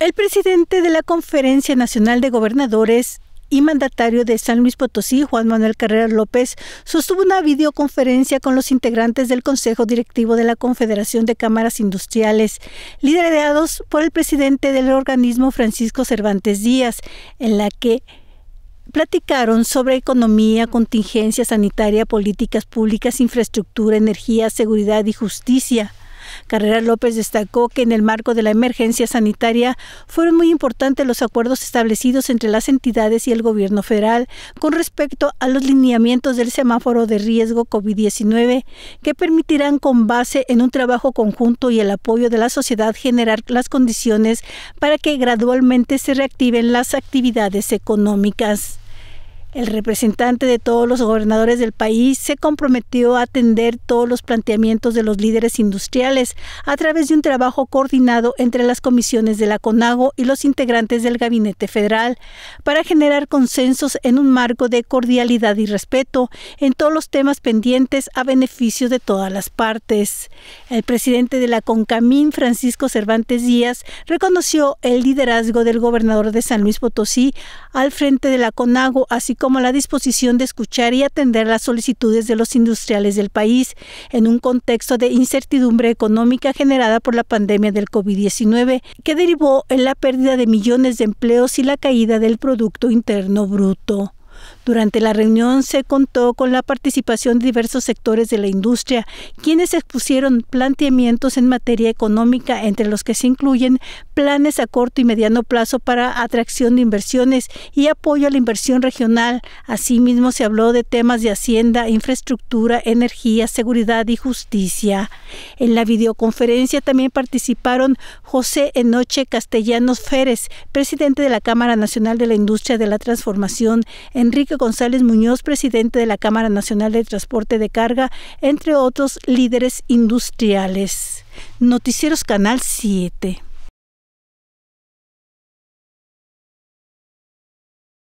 El presidente de la Conferencia Nacional de Gobernadores y mandatario de San Luis Potosí, Juan Manuel Carrera López, sostuvo una videoconferencia con los integrantes del Consejo Directivo de la Confederación de Cámaras Industriales, liderados por el presidente del organismo Francisco Cervantes Díaz, en la que platicaron sobre economía, contingencia sanitaria, políticas públicas, infraestructura, energía, seguridad y justicia. Carrera López destacó que en el marco de la emergencia sanitaria fueron muy importantes los acuerdos establecidos entre las entidades y el gobierno federal con respecto a los lineamientos del semáforo de riesgo COVID-19 que permitirán con base en un trabajo conjunto y el apoyo de la sociedad generar las condiciones para que gradualmente se reactiven las actividades económicas. El representante de todos los gobernadores del país se comprometió a atender todos los planteamientos de los líderes industriales a través de un trabajo coordinado entre las comisiones de la CONAGO y los integrantes del Gabinete Federal para generar consensos en un marco de cordialidad y respeto en todos los temas pendientes a beneficio de todas las partes. El presidente de la CONCAMIN, Francisco Cervantes Díaz, reconoció el liderazgo del gobernador de San Luis Potosí al frente de la CONAGO, así como la disposición de escuchar y atender las solicitudes de los industriales del país en un contexto de incertidumbre económica generada por la pandemia del COVID-19, que derivó en la pérdida de millones de empleos y la caída del Producto Interno Bruto. Durante la reunión se contó con la participación de diversos sectores de la industria, quienes expusieron planteamientos en materia económica, entre los que se incluyen planes a corto y mediano plazo para atracción de inversiones y apoyo a la inversión regional. Asimismo, se habló de temas de hacienda, infraestructura, energía, seguridad y justicia. En la videoconferencia también participaron José Enoche Castellanos Férez, presidente de la Cámara Nacional de la Industria de la Transformación, Enrique González Muñoz, presidente de la Cámara Nacional de Transporte de Carga, entre otros líderes industriales. Noticieros Canal 7.